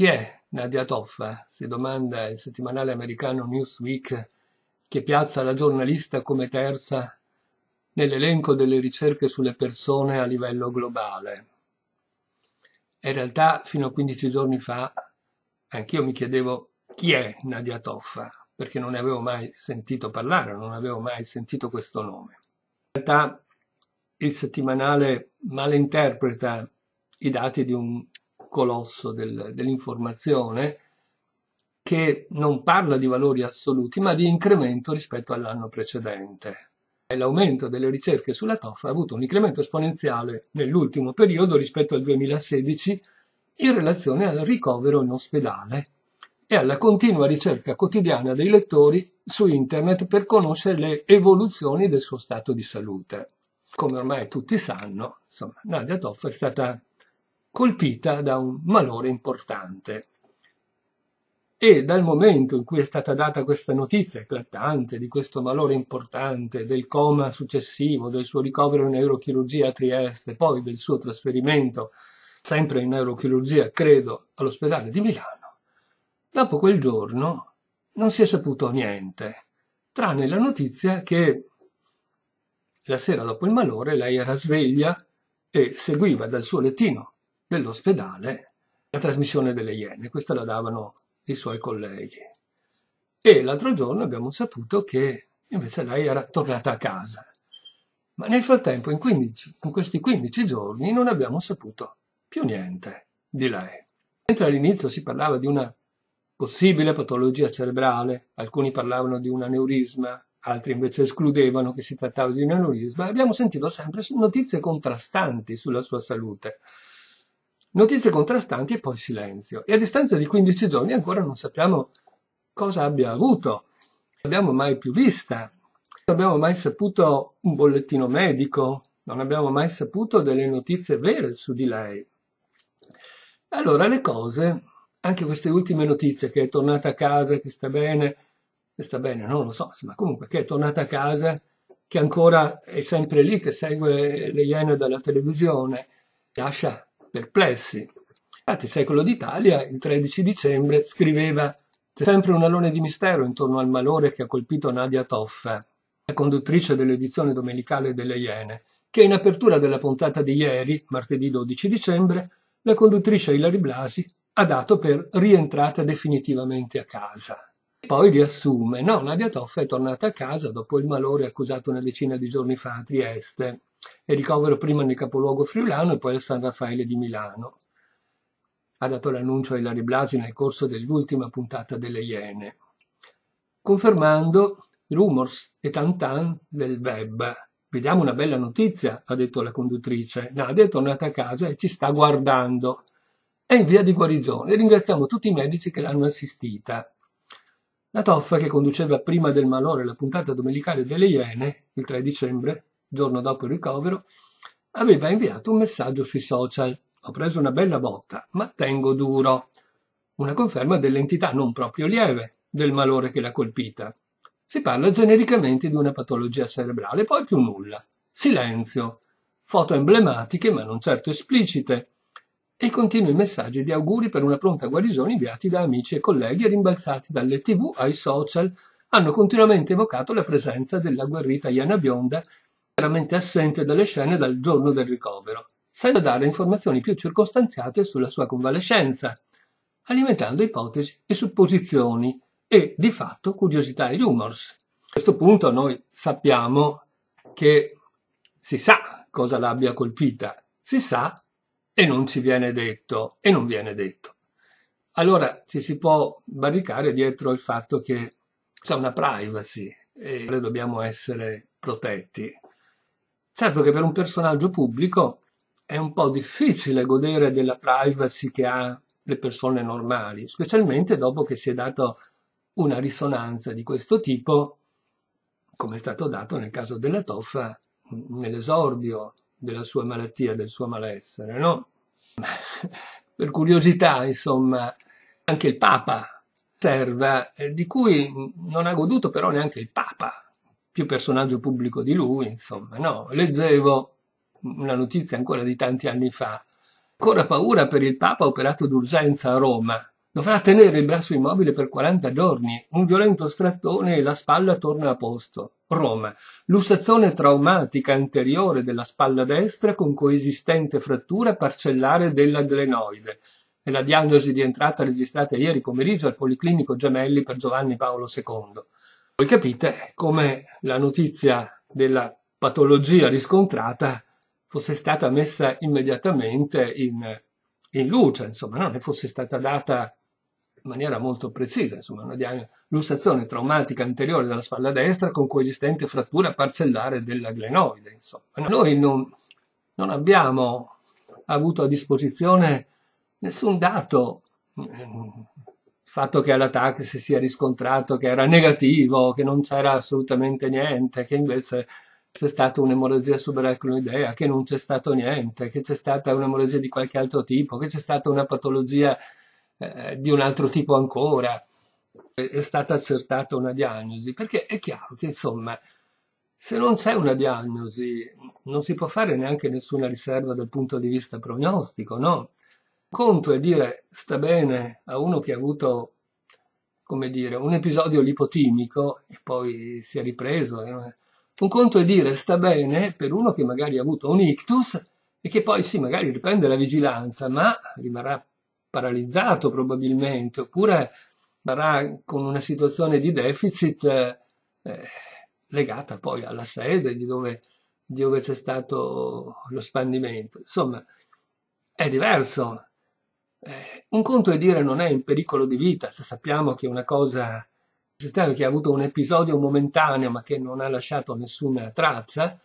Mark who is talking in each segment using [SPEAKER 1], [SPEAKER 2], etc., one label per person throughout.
[SPEAKER 1] Chi è Nadia Toffa? si domanda il settimanale americano Newsweek, che piazza la giornalista come terza nell'elenco delle ricerche sulle persone a livello globale. In realtà, fino a 15 giorni fa, anch'io mi chiedevo chi è Nadia Toffa, perché non ne avevo mai sentito parlare, non avevo mai sentito questo nome. In realtà, il settimanale malinterpreta i dati di un colosso del, dell'informazione che non parla di valori assoluti ma di incremento rispetto all'anno precedente. L'aumento delle ricerche sulla TOF ha avuto un incremento esponenziale nell'ultimo periodo rispetto al 2016 in relazione al ricovero in ospedale e alla continua ricerca quotidiana dei lettori su internet per conoscere le evoluzioni del suo stato di salute. Come ormai tutti sanno, insomma, Nadia Toff è stata colpita da un malore importante. E dal momento in cui è stata data questa notizia eclatante di questo malore importante, del coma successivo, del suo ricovero in neurochirurgia a Trieste, poi del suo trasferimento sempre in neurochirurgia, credo, all'ospedale di Milano, dopo quel giorno non si è saputo niente, tranne la notizia che la sera dopo il malore lei era sveglia e seguiva dal suo lettino dell'ospedale la trasmissione delle Iene, questa la davano i suoi colleghi. E l'altro giorno abbiamo saputo che invece lei era tornata a casa. Ma nel frattempo, in, 15, in questi 15 giorni, non abbiamo saputo più niente di lei. Mentre all'inizio si parlava di una possibile patologia cerebrale, alcuni parlavano di un aneurisma, altri invece escludevano che si trattava di un aneurisma, abbiamo sentito sempre notizie contrastanti sulla sua salute notizie contrastanti e poi silenzio. E a distanza di 15 giorni ancora non sappiamo cosa abbia avuto. Non l'abbiamo mai più vista, non abbiamo mai saputo un bollettino medico, non abbiamo mai saputo delle notizie vere su di lei. Allora le cose, anche queste ultime notizie, che è tornata a casa, che sta bene, che sta bene, non lo so, ma comunque che è tornata a casa, che ancora è sempre lì, che segue le Iene dalla televisione, lascia perplessi. Infatti Secolo d'Italia, il 13 dicembre, scriveva «C'è sempre un alone di mistero intorno al malore che ha colpito Nadia Toffa, la conduttrice dell'edizione domenicale delle Iene, che in apertura della puntata di ieri, martedì 12 dicembre, la conduttrice Ilari Blasi ha dato per rientrata definitivamente a casa. Poi riassume, no, Nadia Toffa è tornata a casa dopo il malore accusato una decina di giorni fa a Trieste e ricovero prima nel capoluogo friulano e poi al San Raffaele di Milano. Ha dato l'annuncio a Ilaria Blasi nel corso dell'ultima puntata delle Iene, confermando rumors e tantan del web. Vediamo una bella notizia, ha detto la conduttrice. Nadia è tornata a casa e ci sta guardando. È in via di guarigione. Ringraziamo tutti i medici che l'hanno assistita. La Toffa, che conduceva prima del malore la puntata domenicale delle Iene, il 3 dicembre, giorno dopo il ricovero, aveva inviato un messaggio sui social. Ho preso una bella botta, ma tengo duro. Una conferma dell'entità non proprio lieve del malore che l'ha colpita. Si parla genericamente di una patologia cerebrale, poi più nulla. Silenzio. Foto emblematiche, ma non certo esplicite. E continui messaggi di auguri per una pronta guarigione inviati da amici e colleghi rimbalzati dalle tv ai social hanno continuamente evocato la presenza della guerrita Iana Bionda interamente assente dalle scene dal giorno del ricovero, senza dare informazioni più circostanziate sulla sua convalescenza, alimentando ipotesi e supposizioni e, di fatto, curiosità e rumors. A questo punto noi sappiamo che si sa cosa l'abbia colpita, si sa e non ci viene detto e non viene detto. Allora ci si può barricare dietro il fatto che c'è una privacy e dobbiamo essere protetti. Certo che per un personaggio pubblico è un po' difficile godere della privacy che ha le persone normali, specialmente dopo che si è data una risonanza di questo tipo, come è stato dato nel caso della Toffa nell'esordio della sua malattia, del suo malessere, no? per curiosità, insomma, anche il Papa serva, eh, di cui non ha goduto però neanche il Papa, più personaggio pubblico di lui, insomma, no? Leggevo una notizia ancora di tanti anni fa. Ancora paura per il Papa operato d'urgenza a Roma. Dovrà tenere il braccio immobile per 40 giorni, un violento strattone e la spalla torna a posto. Roma. Lussazione traumatica anteriore della spalla destra con coesistente frattura parcellare dell'adlenoide. È la diagnosi di entrata registrata ieri pomeriggio al Policlinico Gemelli per Giovanni Paolo II. Voi capite come la notizia della patologia riscontrata fosse stata messa immediatamente in, in luce, insomma, non ne fosse stata data in maniera molto precisa, insomma, una lussazione traumatica anteriore della spalla destra con coesistente frattura parcellare della glenoide. Insomma. Noi non, non abbiamo avuto a disposizione nessun dato il fatto che alla si sia riscontrato che era negativo, che non c'era assolutamente niente, che invece c'è stata un'emorragia subaracnoidea, che non c'è stato niente, che c'è stata un'emorragia di qualche altro tipo, che c'è stata una patologia eh, di un altro tipo ancora, è stata accertata una diagnosi, perché è chiaro che insomma se non c'è una diagnosi non si può fare neanche nessuna riserva dal punto di vista prognostico, no? conto è dire sta bene a uno che ha avuto, come dire, un episodio lipotimico e poi si è ripreso. Eh. Un conto è dire sta bene per uno che magari ha avuto un ictus e che poi sì, magari riprende la vigilanza, ma rimarrà paralizzato probabilmente, oppure verrà con una situazione di deficit eh, legata poi alla sede di dove, dove c'è stato lo spandimento. Insomma, è diverso un conto è dire non è in pericolo di vita, se sappiamo che una cosa che ha avuto un episodio momentaneo ma che non ha lasciato nessuna traccia,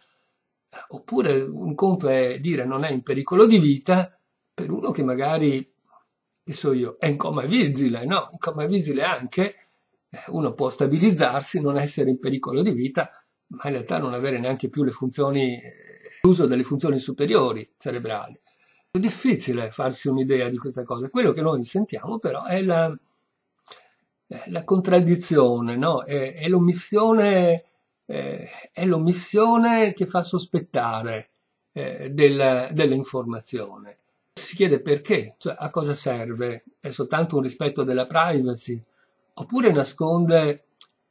[SPEAKER 1] oppure un conto è dire non è in pericolo di vita per uno che magari, che so io, è in coma vigile, no? In coma vigile anche, uno può stabilizzarsi, non essere in pericolo di vita, ma in realtà non avere neanche più le funzioni, l'uso delle funzioni superiori cerebrali. È difficile farsi un'idea di questa cosa. Quello che noi sentiamo però è la, eh, la contraddizione, no? è, è, l'omissione, eh, è, l'omissione, che fa sospettare eh, della, dell'informazione. Si chiede perché, cioè a cosa serve? È soltanto un rispetto della privacy? Oppure nasconde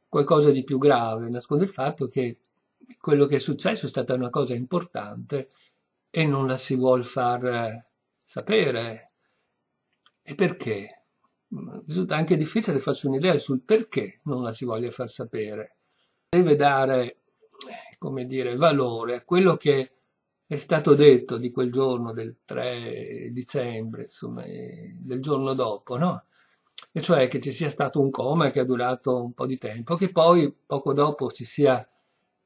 [SPEAKER 1] qualcosa di più grave, nasconde il fatto che quello che è successo è stata una cosa importante e non la si vuol far eh, sapere. E perché? Risulta anche difficile farsi un'idea sul perché non la si voglia far sapere. Deve dare, come dire, valore a quello che è stato detto di quel giorno del 3 dicembre, insomma, eh, del giorno dopo, no? E cioè che ci sia stato un coma che ha durato un po' di tempo, che poi poco dopo ci sia,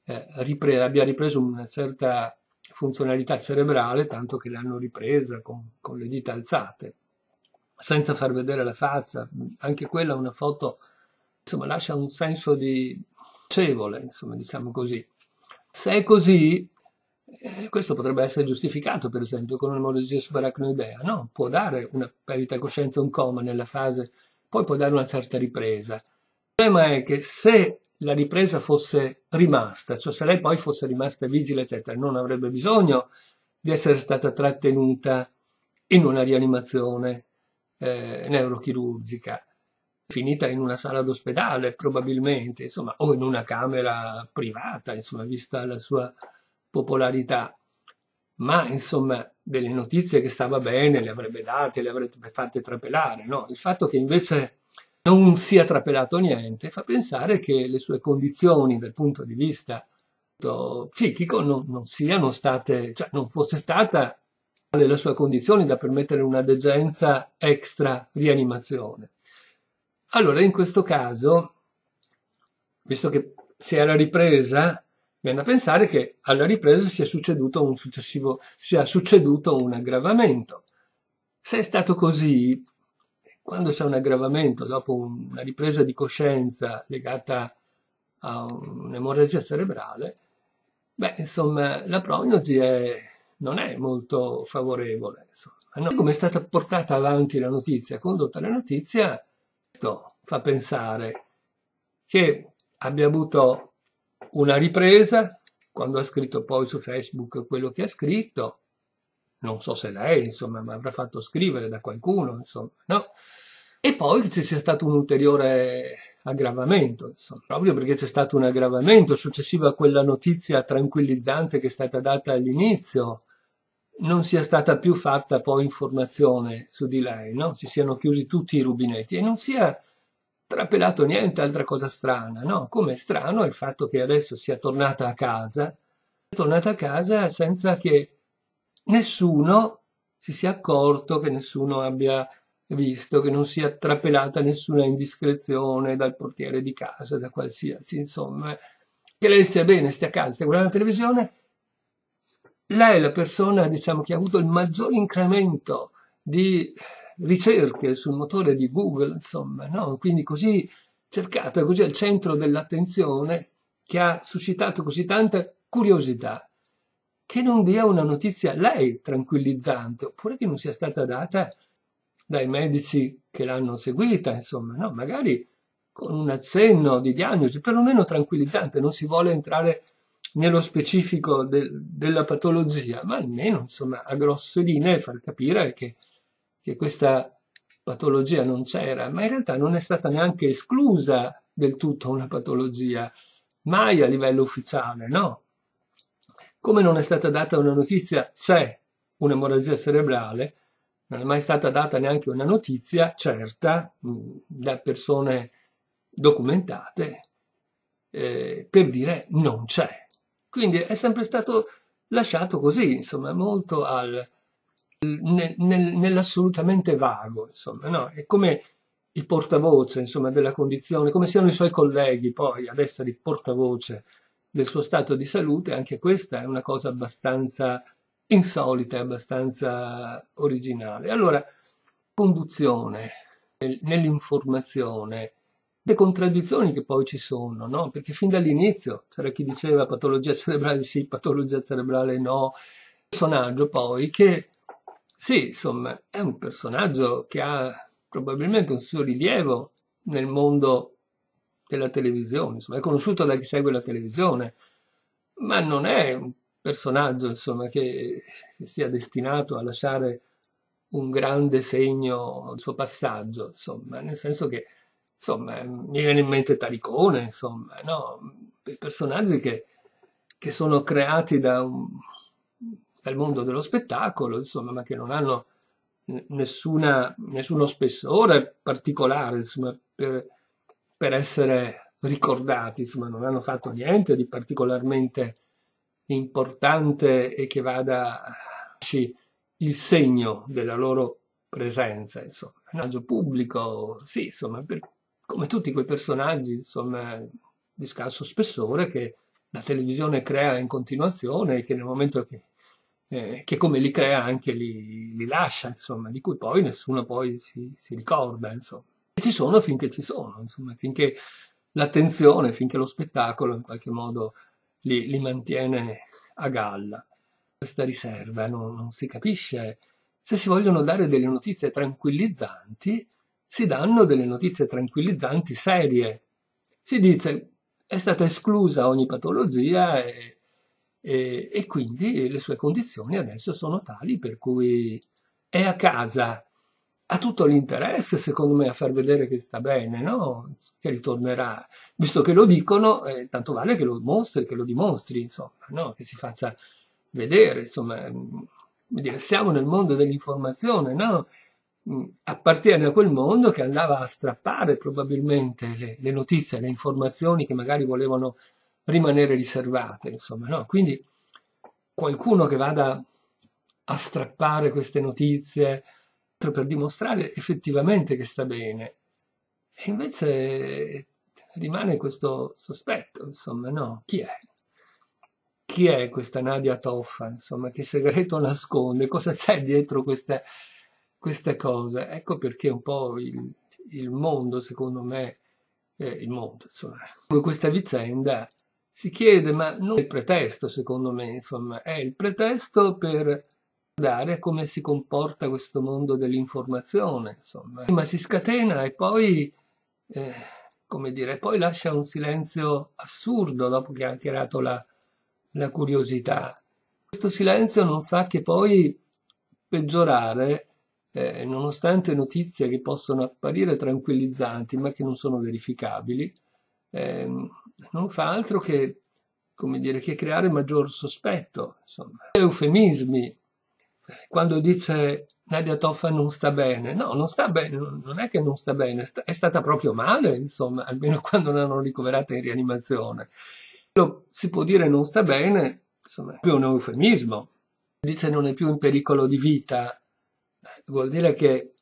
[SPEAKER 1] eh, ripre- abbia ripreso una certa funzionalità cerebrale, tanto che l'hanno ripresa con, con le dita alzate, senza far vedere la faccia. Anche quella una foto, insomma, lascia un senso di piacevole, insomma, diciamo così. Se è così, eh, questo potrebbe essere giustificato, per esempio, con un'emorragia subarachnoidea, no? Può dare una perdita di coscienza, un coma nella fase, poi può dare una certa ripresa. Il problema è che se la ripresa fosse rimasta, cioè se lei poi fosse rimasta vigile, eccetera, non avrebbe bisogno di essere stata trattenuta in una rianimazione eh, neurochirurgica, finita in una sala d'ospedale probabilmente, insomma, o in una camera privata, insomma, vista la sua popolarità. Ma insomma, delle notizie che stava bene le avrebbe date, le avrebbe fatte trapelare, no? Il fatto che invece non sia trapelato niente, fa pensare che le sue condizioni dal punto di vista eh, psichico non, non siano state, cioè non fosse stata le sue condizioni da permettere una degenza extra rianimazione. Allora, in questo caso, visto che si era ripresa, viene a pensare che alla ripresa sia succeduto un, sia succeduto un aggravamento. Se è stato così, quando c'è un aggravamento dopo una ripresa di coscienza legata a un'emorragia cerebrale, beh, insomma, la prognosi è, non è molto favorevole. No, come è stata portata avanti la notizia, condotta la notizia, questo fa pensare che abbia avuto una ripresa quando ha scritto poi su Facebook quello che ha scritto, non so se lei, insomma, ma avrà fatto scrivere da qualcuno, insomma, no? E poi ci sia stato un ulteriore aggravamento, insomma, proprio perché c'è stato un aggravamento successivo a quella notizia tranquillizzante che è stata data all'inizio, non sia stata più fatta poi informazione su di lei, no? si siano chiusi tutti i rubinetti e non sia trapelato niente, altra cosa strana, no? come è strano il fatto che adesso sia tornata a casa, tornata a casa senza che nessuno si sia accorto, che nessuno abbia visto che non sia trapelata nessuna indiscrezione dal portiere di casa, da qualsiasi, insomma, che lei stia bene, stia calma, stia guardando la televisione. Lei è la persona, diciamo, che ha avuto il maggior incremento di ricerche sul motore di Google, insomma, no? Quindi così cercata, così al centro dell'attenzione, che ha suscitato così tanta curiosità, che non dia una notizia a lei tranquillizzante, oppure che non sia stata data dai medici che l'hanno seguita, insomma, no? magari con un accenno di diagnosi, perlomeno tranquillizzante, non si vuole entrare nello specifico de della patologia, ma almeno insomma, a grosse linee far capire che, che questa patologia non c'era, ma in realtà non è stata neanche esclusa del tutto una patologia, mai a livello ufficiale, no? Come non è stata data una notizia, c'è un'emorragia cerebrale, non è mai stata data neanche una notizia certa mm, da persone documentate eh, per dire non c'è. Quindi è sempre stato lasciato così, insomma, molto al, nel, nel, nell'assolutamente vago, insomma, no? È come il portavoce, insomma, della condizione, come siano i suoi colleghi poi ad essere il portavoce del suo stato di salute, anche questa è una cosa abbastanza insolita e abbastanza originale. Allora, conduzione nell'informazione, le contraddizioni che poi ci sono, no? Perché fin dall'inizio c'era chi diceva patologia cerebrale sì, patologia cerebrale no. Personaggio poi che, sì, insomma, è un personaggio che ha probabilmente un suo rilievo nel mondo della televisione, insomma, è conosciuto da chi segue la televisione, ma non è un personaggio insomma, che, sia destinato a lasciare un grande segno al suo passaggio, insomma, nel senso che insomma, mi viene in mente Taricone, insomma, no? personaggi che, che sono creati da un, dal mondo dello spettacolo, insomma, ma che non hanno nessuna, nessuno spessore particolare insomma, per, per essere ricordati, insomma, non hanno fatto niente di particolarmente importante e che vada il segno della loro presenza, insomma, personaggio pubblico, sì, insomma, per, come tutti quei personaggi, insomma, di scarso spessore che la televisione crea in continuazione e che nel momento che, eh, che come li crea anche li, li, lascia, insomma, di cui poi nessuno poi si, si ricorda, insomma. E ci sono finché ci sono, insomma, finché l'attenzione, finché lo spettacolo in qualche modo li, li mantiene a galla. Questa riserva eh, non, non si capisce. Se si vogliono dare delle notizie tranquillizzanti, si danno delle notizie tranquillizzanti serie. Si dice è stata esclusa ogni patologia e, e, e, quindi le sue condizioni adesso sono tali per cui è a casa ha tutto l'interesse, secondo me, a far vedere che sta bene, no? Che ritornerà. Visto che lo dicono, eh, tanto vale che lo mostri, che lo dimostri, insomma, no? Che si faccia vedere, insomma. Mm, dire, siamo nel mondo dell'informazione, no? Mm, appartiene a quel mondo che andava a strappare probabilmente le, le, notizie, le informazioni che magari volevano rimanere riservate, insomma, no? Quindi qualcuno che vada a strappare queste notizie, per dimostrare effettivamente che sta bene. E invece rimane questo sospetto, insomma, no? Chi è? Chi è questa Nadia Toffa? Insomma, che segreto nasconde? Cosa c'è dietro questa, questa cosa? Ecco perché un po' il, il mondo, secondo me, eh, il mondo, insomma, questa vicenda si chiede, ma non è il pretesto, secondo me, insomma, è il pretesto per guardare come si comporta questo mondo dell'informazione, insomma. Prima si scatena e poi, eh, come dire, poi lascia un silenzio assurdo dopo che ha creato la, la curiosità. Questo silenzio non fa che poi peggiorare, eh, nonostante notizie che possono apparire tranquillizzanti ma che non sono verificabili, eh, non fa altro che, dire, che creare maggior sospetto, insomma. Eufemismi quando dice Nadia Toffa non sta bene, no, non sta bene, non è che non sta bene, è stata proprio male, insomma, almeno quando l'hanno ricoverata in rianimazione. Lo si può dire non sta bene, insomma, è più un eufemismo. Dice non è più in pericolo di vita, vuol dire che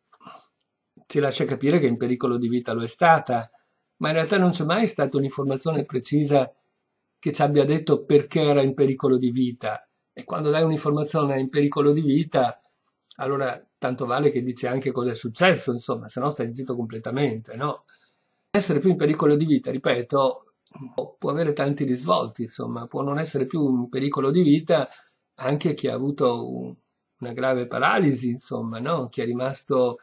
[SPEAKER 1] ci lascia capire che in pericolo di vita lo è stata, ma in realtà non c'è mai stata un'informazione precisa che ci abbia detto perché era in pericolo di vita. E quando dai un'informazione in pericolo di vita, allora tanto vale che dici anche cosa è successo, insomma, se no stai zitto completamente, no? Essere più in pericolo di vita, ripeto, può avere tanti risvolti, insomma, può non essere più in pericolo di vita anche chi ha avuto un, una grave paralisi, insomma, no? Chi è rimasto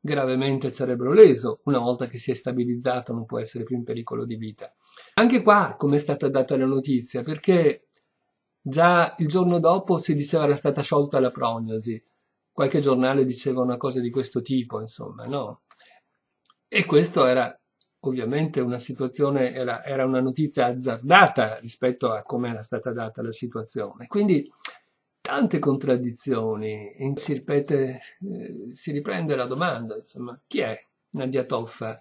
[SPEAKER 1] gravemente cerebroleso, una volta che si è stabilizzato non può essere più in pericolo di vita. Anche qua come è stata data la notizia, perché Già il giorno dopo si diceva era stata sciolta la prognosi. Qualche giornale diceva una cosa di questo tipo, insomma, no? E questo era ovviamente una situazione, era, era una notizia azzardata rispetto a come era stata data la situazione. Quindi tante contraddizioni, si, ripete, eh, si riprende la domanda, insomma, chi è Nadia Toffa?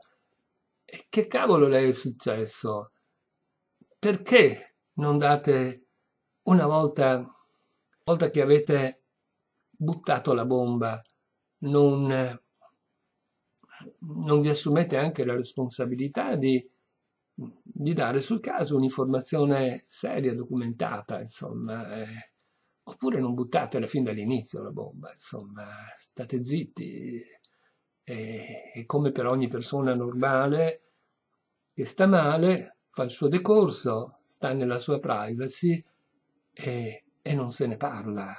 [SPEAKER 1] E che cavolo le è successo? Perché non date una volta, volta che avete buttato la bomba, non, non vi assumete anche la responsabilità di, di dare sul caso un'informazione seria, documentata, insomma. Eh, oppure non buttatela fin dall'inizio la bomba, insomma, state zitti. E, e, come per ogni persona normale che sta male, fa il suo decorso, sta nella sua privacy e, e non se ne parla.